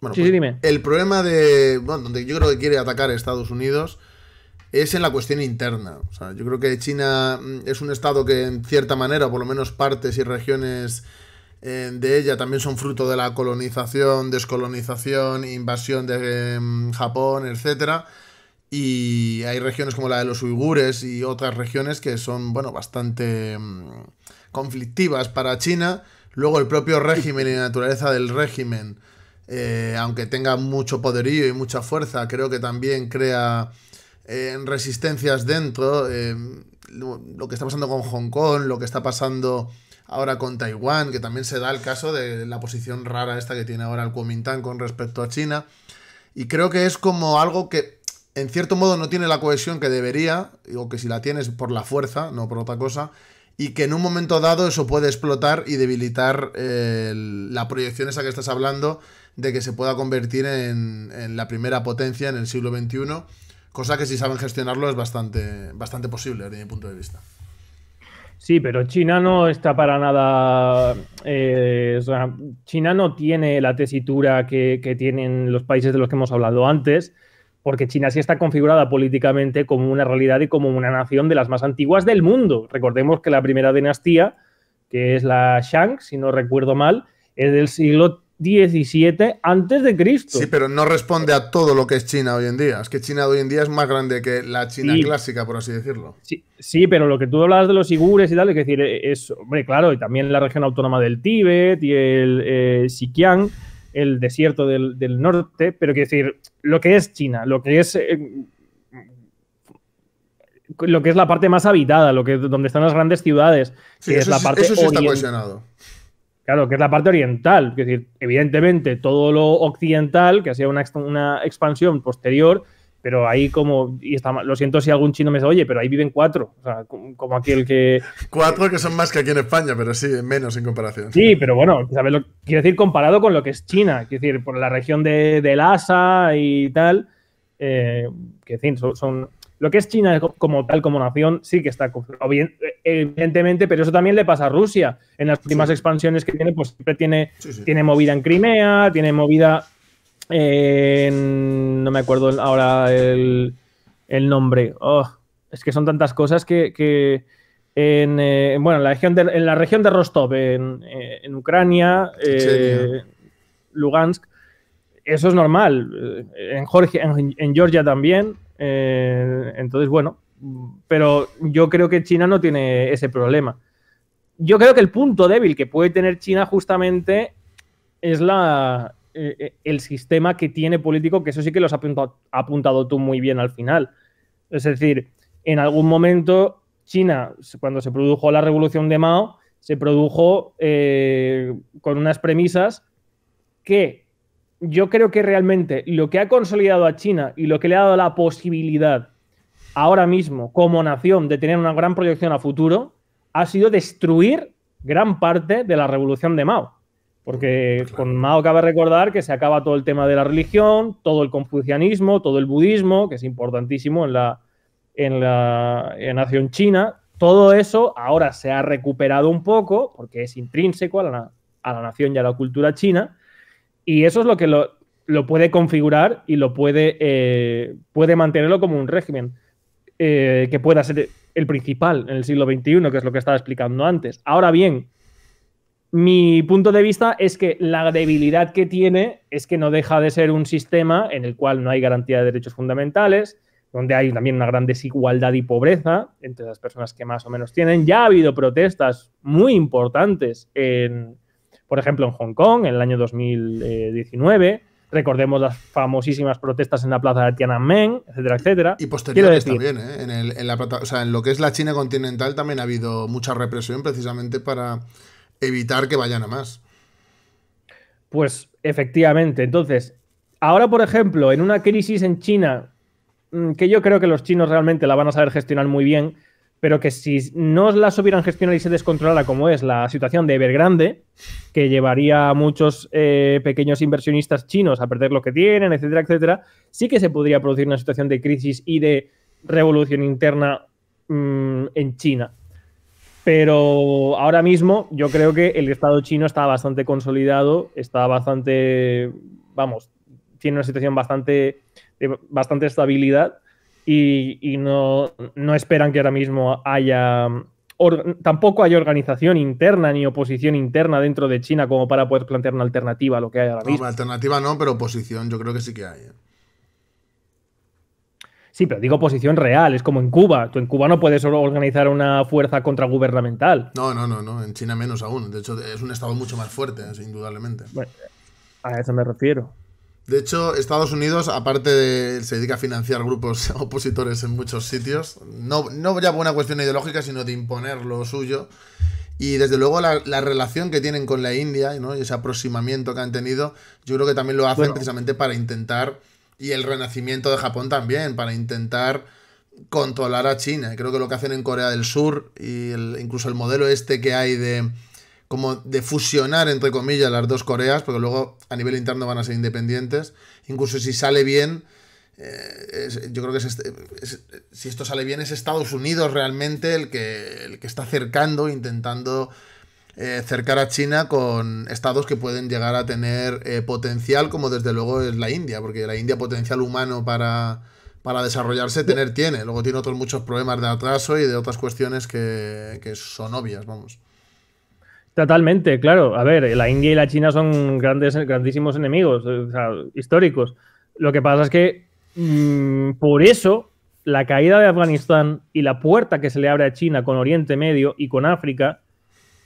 bueno, pues, El problema de... Bueno, donde yo creo que quiere atacar Estados Unidos es en la cuestión interna. O sea, yo creo que China mm, es un estado que en cierta manera, por lo menos partes y regiones eh, de ella, también son fruto de la colonización, descolonización, invasión de em, Japón, etc. Y hay regiones como la de los uigures y otras regiones que son, bueno, bastante em, conflictivas para China. Luego el propio régimen y la naturaleza del régimen, eh, aunque tenga mucho poderío y mucha fuerza, creo que también crea en resistencias dentro, em, lo que está pasando con Hong Kong, lo que está pasando ahora con Taiwán, que también se da el caso de la posición rara esta que tiene ahora el Kuomintang con respecto a China. Y creo que es como algo que, en cierto modo, no tiene la cohesión que debería, o que si la tiene es por la fuerza, no por otra cosa, y que en un momento dado eso puede explotar y debilitar eh, la proyección esa que estás hablando de que se pueda convertir en, en la primera potencia en el siglo XXI Cosa que si saben gestionarlo es bastante, bastante posible desde mi punto de vista. Sí, pero China no está para nada. Eh, China no tiene la tesitura que, que, tienen los países de los que hemos hablado antes, porque China sí está configurada políticamente como una realidad y como una nación de las más antiguas del mundo. Recordemos que la primera dinastía, que es la Shang, si no recuerdo mal, es del siglo 17 antes de Cristo. Sí, pero no responde a todo lo que es China hoy en día. Es que China hoy en día es más grande que la China clásica, por así decirlo. Sí, sí, pero lo que tú hablas de los igures y tal, es decir, es, hombre, claro, y también la región autónoma del Tíbet y el eh, el desierto del, norte, pero quiero decir, lo que es China, lo que es... Eh, lo que es la parte más habitada, lo que donde están las grandes ciudades, que es la parte eso sí está Claro, que es la parte oriental. decir, evidentemente todo lo occidental, que ha sido una, expansión posterior, pero ahí como, y está, lo siento si algún chino me dice, oye, pero ahí viven cuatro, o sea, como aquel que... [laughs] cuatro que son más que aquí en España, pero sí, menos en comparación. Sí, pero bueno, quiero decir, comparado con lo que es China, quiero decir, por la región de, de y tal, eh, que en son lo que es China como tal, como nación, sí que está evidentemente, pero eso también le pasa a Rusia. En las últimas expansiones que tiene, pues siempre tiene, tiene movida en Crimea, tiene movida en... No me acuerdo ahora el, nombre. Oh, es que son tantas cosas que... en, eh, bueno, en la, región de, en la región de Rostov, en, eh, Ucrania, eh, Lugansk, eso es normal. En, Jorge, en, Georgia también. Eh, entonces, bueno, pero yo creo que China no tiene ese problema. Yo creo que el punto débil que puede tener China justamente es la, eh, eh, el sistema que tiene político, que eso sí que lo has apuntado, tú muy bien al final. Es decir, en algún momento China, cuando se produjo la revolución de Mao, se produjo con unas premisas que yo creo que realmente lo que ha consolidado a China y lo que le ha dado la posibilidad ahora mismo como nación de tener una gran proyección a futuro ha sido destruir gran parte de la revolución de Mao. Porque con Mao cabe recordar que se acaba todo el tema de la religión, todo el confucianismo, todo el budismo, que es importantísimo en la, en la nación china. Todo eso ahora se ha recuperado un poco porque es intrínseco a la, a la nación y a la cultura china y eso es lo que lo, puede configurar y lo puede, eh, puede mantenerlo como un régimen eh, que pueda ser el principal en el siglo XXI, que es lo que estaba explicando antes. Ahora bien, mi punto de vista es que la debilidad que tiene es que no deja de ser un sistema en el cual no hay garantía de derechos fundamentales, donde hay también una gran desigualdad y pobreza entre las personas que más o menos tienen. Ya ha habido protestas muy importantes en, por ejemplo, en Hong Kong en el año 2019. Recordemos las famosísimas protestas en la plaza de Tiananmen, etcétera, etcétera. Y posteriores también, ¿eh? en, en lo que es la China continental también ha habido mucha represión precisamente para evitar que vayan a más. Pues efectivamente. Entonces, ahora, por ejemplo, en una crisis en China, mm, que yo creo que los chinos realmente la van a saber gestionar muy bien, pero que si no las hubieran gestionado y se descontrolara como es la situación de Evergrande, que llevaría a muchos eh, pequeños inversionistas chinos a perder lo que tienen, etcétera, etcétera, sí que se podría producir una situación de crisis y de revolución interna mm, en China. Pero ahora mismo yo creo que el Estado chino está bastante consolidado, está bastante, vamos, tiene una situación bastante, de bastante estabilidad y, no, esperan que ahora mismo haya... Mm, tampoco hay organización interna ni oposición interna dentro de China como para poder plantear una alternativa a lo que hay ahora mismo. No, alternativa no, pero oposición yo creo que sí que hay. ¿eh? Sí, pero digo oposición real, es como en Cuba. Tú en Cuba no puedes organizar una fuerza contragubernamental. No, no, no, no. En China menos aún. De hecho, es un estado mucho más fuerte, ¿eh? indudablemente. a eso me refiero. De hecho, Estados Unidos, aparte de, se dedica a financiar grupos [laughs] opositores en muchos sitios, no, no ya por una cuestión ideológica, sino de imponer lo suyo. Y desde luego la, relación que tienen con la India ¿no? y ese aproximamiento que han tenido, yo creo que también lo hacen precisamente para intentar, y el renacimiento de Japón también, para intentar controlar a China. Creo que lo que hacen en Corea del Sur y incluso el modelo este que hay de como de fusionar, entre comillas, las dos Coreas, porque luego a nivel interno van a ser independientes. Incluso si sale bien, eh, yo creo que este, si esto sale bien, es Estados Unidos realmente el que, el que está cercando, intentando eh, cercar a China con estados que pueden llegar a tener eh, potencial, como desde luego es la India, porque la India potencial humano para, desarrollarse tener tiene. Luego tiene otros muchos problemas de atraso y de otras cuestiones que son obvias, vamos. Totalmente, claro. A ver, la India y la China son grandes, grandísimos enemigos, históricos. Lo que pasa es que mm, por eso la caída de Afganistán y la puerta que se le abre a China con Oriente Medio y con África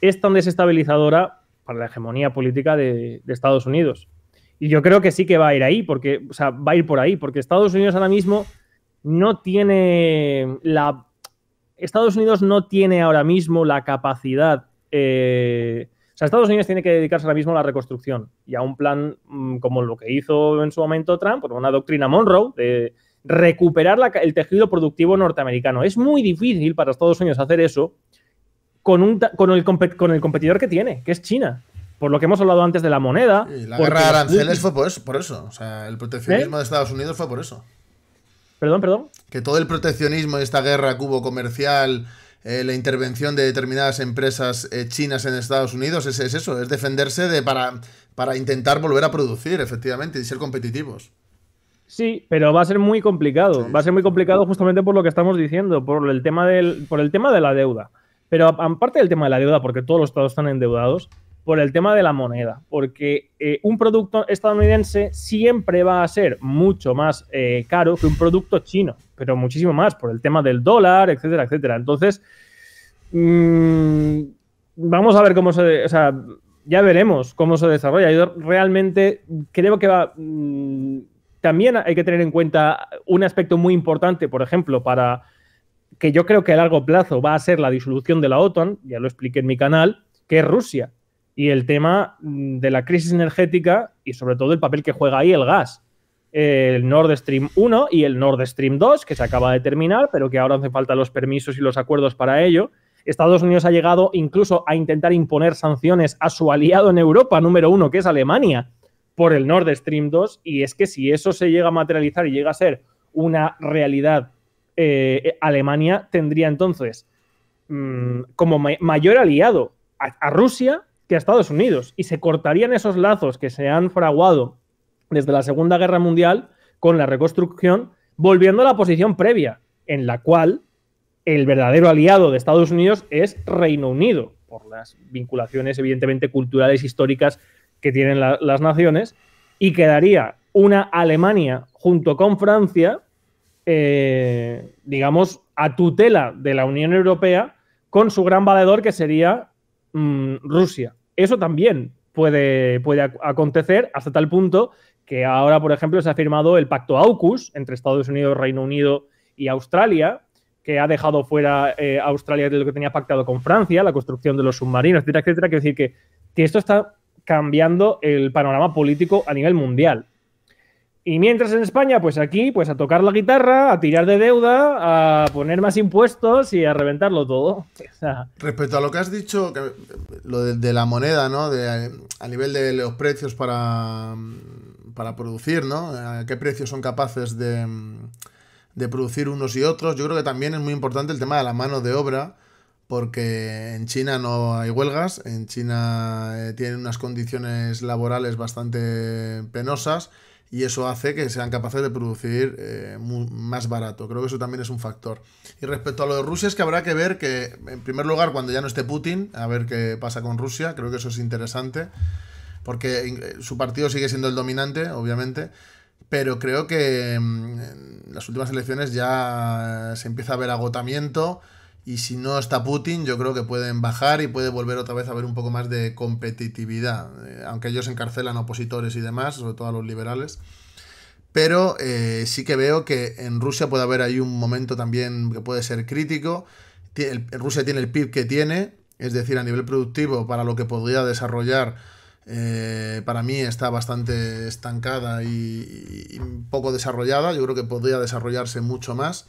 es tan desestabilizadora para la hegemonía política de, Estados Unidos. Y yo creo que sí que va a ir ahí, porque, va a ir por ahí, porque Estados Unidos ahora mismo no tiene la. Estados Unidos no tiene ahora mismo la capacidad eh, Estados Unidos tiene que dedicarse ahora mismo a la reconstrucción y a un plan mm, como lo que hizo en su momento Trump, por pues, una doctrina Monroe, de recuperar el tejido productivo norteamericano. Es muy difícil para Estados Unidos hacer eso con, el, competidor que tiene, que es China. Por lo que hemos hablado antes de la moneda. Y la guerra de aranceles fue por eso, el proteccionismo ¿Eh? de Estados Unidos fue por eso. Perdón, perdón. Que todo el proteccionismo, de esta guerra cubo comercial eh, la intervención de determinadas empresas eh, chinas en Estados Unidos es, es, eso, es defenderse de para, para intentar volver a producir, efectivamente, y ser competitivos. Sí, pero va a ser muy complicado. Va a ser muy complicado justamente por lo que estamos diciendo, por el tema del, por el tema de la deuda. Pero aparte del tema de la deuda, porque todos los estados están endeudados, por el tema de la moneda, porque eh, un producto estadounidense siempre va a ser mucho más caro que un producto chino pero muchísimo más, por el tema del dólar, etcétera, etcétera. Entonces, mm, vamos a ver cómo se... O sea, ya veremos cómo se desarrolla. Yo realmente creo que va... Mm, también hay que tener en cuenta un aspecto muy importante, por ejemplo, para que yo creo que a largo plazo va a ser la disolución de la OTAN, ya lo expliqué en mi canal, que es Rusia. Y el tema mm, de la crisis energética y sobre todo el papel que juega ahí el gas el Nord Stream 1 y el Nord Stream 2, que se acaba de terminar, pero que ahora hace falta los permisos y los acuerdos para ello. Estados Unidos ha llegado incluso a intentar imponer sanciones a su aliado en Europa, número uno, que es Alemania, por el Nord Stream 2. Y es que si eso se llega a materializar y llega a ser una realidad, eh, Alemania tendría entonces mm, como mayor aliado a Rusia que a Estados Unidos. Y se cortarían esos lazos que se han fraguado desde la Segunda Guerra Mundial con la reconstrucción, volviendo a la posición previa, en la cual el verdadero aliado de Estados Unidos es Reino Unido, por las vinculaciones evidentemente culturales históricas que tienen las naciones, y quedaría una Alemania junto con Francia, eh, digamos, a tutela de la Unión Europea, con su gran valedor que sería mm, Rusia. Eso también puede, puede acontecer hasta tal punto que ahora, por ejemplo, se ha firmado el pacto AUKUS entre Estados Unidos, Reino Unido y Australia, que ha dejado fuera eh, Australia de lo que tenía pactado con Francia, la construcción de los submarinos, etcétera, etcétera. Quiero decir que, esto está cambiando el panorama político a nivel mundial. Y mientras en España, pues aquí, pues a tocar la guitarra, a tirar de deuda, a poner más impuestos y a reventarlo todo. [laughs] Respecto a lo que has dicho, lo de, la moneda, ¿no? a nivel de los precios para para producir, ¿no? A eh, qué precios son capaces de, mm, de producir unos y otros. Yo creo que también es muy importante el tema de la mano de obra, porque en China no hay huelgas, en China eh, tienen unas condiciones laborales bastante penosas y eso hace que sean capaces de producir eh, más barato. Creo que eso también es un factor. Y respecto a lo de Rusia es que habrá que ver que, en primer lugar, cuando ya no esté Putin, a ver qué pasa con Rusia, creo que eso es interesante porque su partido sigue siendo el dominante, obviamente, pero creo que mm, en las últimas elecciones ya se empieza a ver agotamiento y si no está Putin, yo creo que pueden bajar y puede volver otra vez a ver un poco más de competitividad, eh, aunque ellos encarcelan opositores y demás, sobre todo a los liberales. Pero eh, sí que veo que en Rusia puede haber ahí un momento también que puede ser crítico. Rusia tiene el PIB que tiene, es decir, a nivel productivo, para lo que podría desarrollar eh, para mí está bastante estancada y, poco desarrollada. Yo creo que podría desarrollarse mucho más.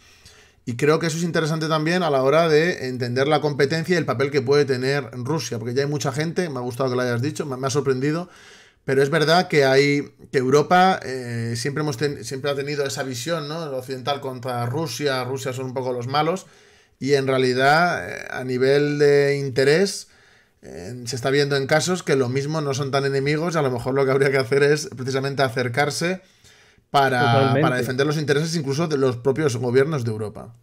Y creo que eso es interesante también a la hora de entender la competencia y el papel que puede tener Rusia, porque ya hay mucha gente, me ha gustado que lo hayas dicho, me, ha sorprendido, pero es verdad que hay que Europa eh, siempre, hemos siempre ha tenido esa visión, ¿no? El occidental contra Rusia, Rusia son un poco los malos, y en realidad eh, a nivel de interés eh, se está viendo en casos que lo mismo no son tan enemigos, a lo mejor lo que habría que hacer es precisamente acercarse para, defender los intereses incluso de los propios gobiernos de Europa.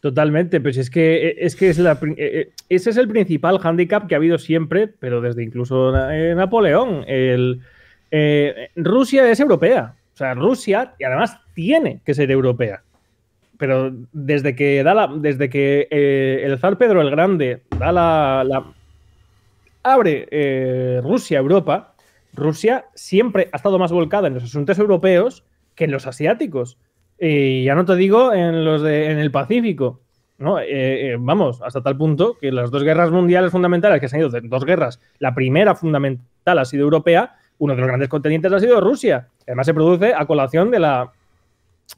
Totalmente, pues es que e, es que es e, e, ese es el principal hándicap que ha habido siempre, pero desde incluso eh, Napoleón. El, eh, Rusia es europea, o sea, Rusia y además tiene que ser europea. Pero desde que da desde que el zar Pedro el Grande da la abre eh, Rusia a Europa, Rusia siempre ha estado más volcada en los asuntos europeos que en los asiáticos. Y ya no te digo en los de, en el Pacífico. ¿no? Eh, eh, vamos, hasta tal punto que las dos guerras mundiales fundamentales que se han ido, dos guerras, la primera fundamental ha sido europea, uno de los grandes contendientes ha sido Rusia. Además se produce a colación de la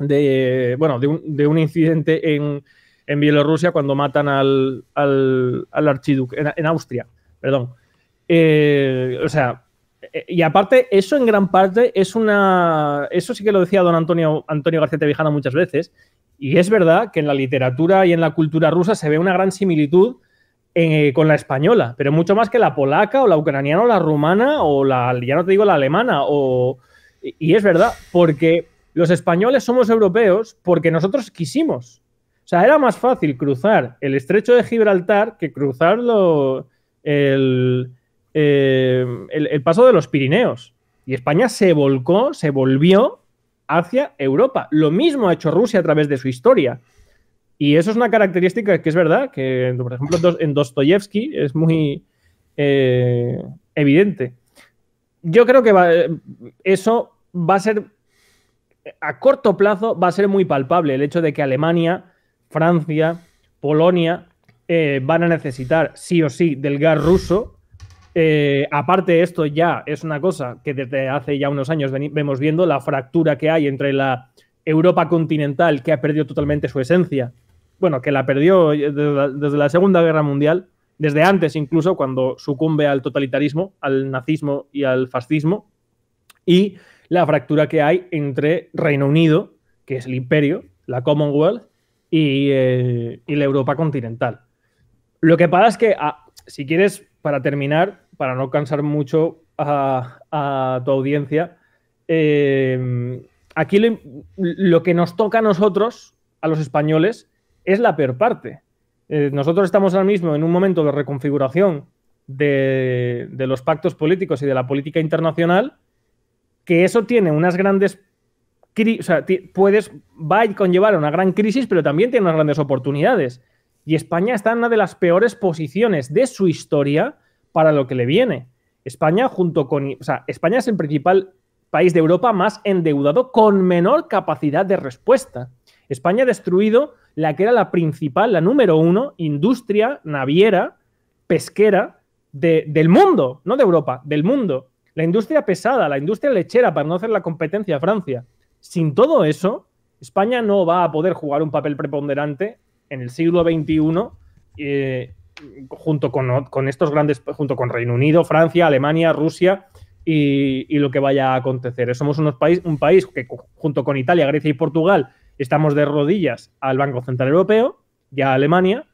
de bueno, de un, de un incidente en, Bielorrusia cuando matan al, al, archiduque en Austria perdón. Eh, o sea, eh, y aparte, eso en gran parte es una. Eso sí que lo decía don Antonio, Antonio García Tevijana muchas veces. Y es verdad que en la literatura y en la cultura rusa se ve una gran similitud eh, con la española, pero mucho más que la polaca o la ucraniana o la rumana o la, ya no te digo la alemana. O, y es verdad, porque los españoles somos europeos porque nosotros quisimos. O sea, era más fácil cruzar el estrecho de Gibraltar que cruzarlo Em, el, paso de los Pirineos. Y España se volcó, se volvió hacia Europa. Lo mismo ha hecho Rusia a través de su historia. Y eso es una característica que es verdad, que por ejemplo en Dostoyevsky es muy eh, evidente. Yo creo que eso va a ser, a corto plazo, va a ser muy palpable el hecho de que Alemania, Francia, Polonia eh, van a necesitar sí o sí del gas ruso. Eh, aparte, esto ya es una cosa que desde hace ya unos años vemos viendo, la fractura que hay entre la Europa continental, que ha perdido totalmente su esencia, bueno, que la perdió eh, desde la, Segunda Guerra Mundial, desde antes incluso, cuando sucumbe al totalitarismo, al nazismo y al fascismo, y la fractura que hay entre Reino Unido, que es el imperio, la Commonwealth, y la Europa continental. Lo que pasa es que, ah, si quieres, para terminar, para no cansar mucho a, tu audiencia, eh, aquí lo, que nos toca a nosotros, a los españoles, es la peor parte. Eh, nosotros estamos ahora mismo en un momento de reconfiguración de, los pactos políticos y de la política internacional, que eso tiene unas grandes... puedes, va a conllevar una gran crisis, pero también tiene unas grandes oportunidades. Y España está en una de las peores posiciones de su historia para lo que le viene. España, junto con. O sea, España es el principal país de Europa más endeudado con menor capacidad de respuesta. España ha destruido la que era la principal, la número uno, industria naviera, pesquera del mundo, no de Europa, del mundo. La industria pesada, la industria lechera, para no hacer la competencia a Francia. Sin todo eso, España no va a poder jugar un papel preponderante en el siglo XXI, eh, junto con, estos grandes, junto con Reino Unido, Francia, Alemania, Rusia y, lo que vaya a acontecer. Somos un país que junto con Italia, Grecia y Portugal estamos de rodillas al Banco Central Europeo y a Alemania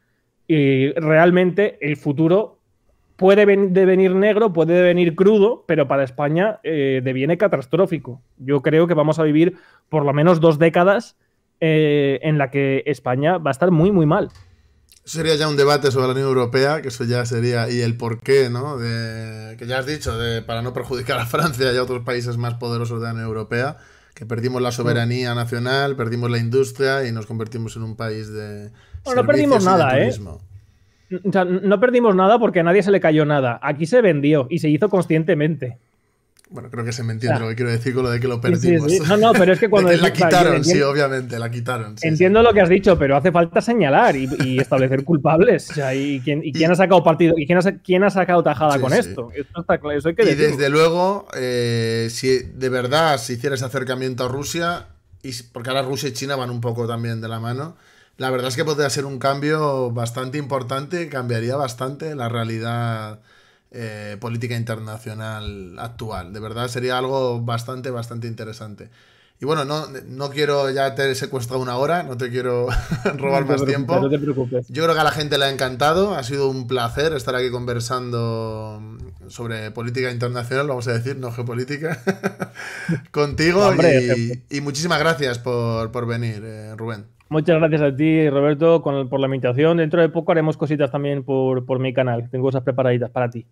y realmente el futuro puede devenir negro, puede devenir crudo, pero para España eh, deviene catastrófico. Yo creo que vamos a vivir por lo menos dos décadas eh, en la que España va a estar muy, muy mal. sería ya un debate sobre la Unión Europea, que eso ya sería, y el porqué, ¿no? De, que ya has dicho, de, para no perjudicar a [laughs] Francia y a otros países más poderosos de la Unión Europea, que perdimos la soberanía mm. nacional, perdimos la industria y nos convertimos en un país de... Bueno, no perdimos nada, ¿eh? Mm, no perdimos nada porque a nadie se le cayó nada. Aquí se vendió y se hizo conscientemente. Bueno, creo que se me entiende lo que quiero decir con lo de que lo perdimos. No, no, pero es que [laughs] cuando. la quitaron, sí, obviamente, la quitaron. entiendo lo que has dicho, pero hace falta señalar y, establecer [laughs] culpables. ¿y quién, ha sacado partido? ¿Y quién ha, sacado tajada con esto? y desde luego, eh, si de verdad se si hiciera ese acercamiento a Rusia, y, porque ahora Rusia y China van un poco también de la mano. La verdad es que podría ser un cambio bastante importante, cambiaría bastante la realidad eh, política internacional actual. De verdad sería algo bastante, bastante interesante. Y bueno, no, no quiero ya te he secuestrado una hora, no te quiero [laughs] robar más tiempo. No te preocupes. Yo creo que a la gente le ha encantado, ha sido un placer estar aquí conversando sobre política internacional, vamos a decir, no geopolítica, [laughs] contigo. y, muchísimas gracias por, venir, eh, Rubén. Muchas gracias a ti, Roberto, por la invitación. Dentro de poco haremos cositas también por, por mi canal. Tengo cosas preparaditas para ti.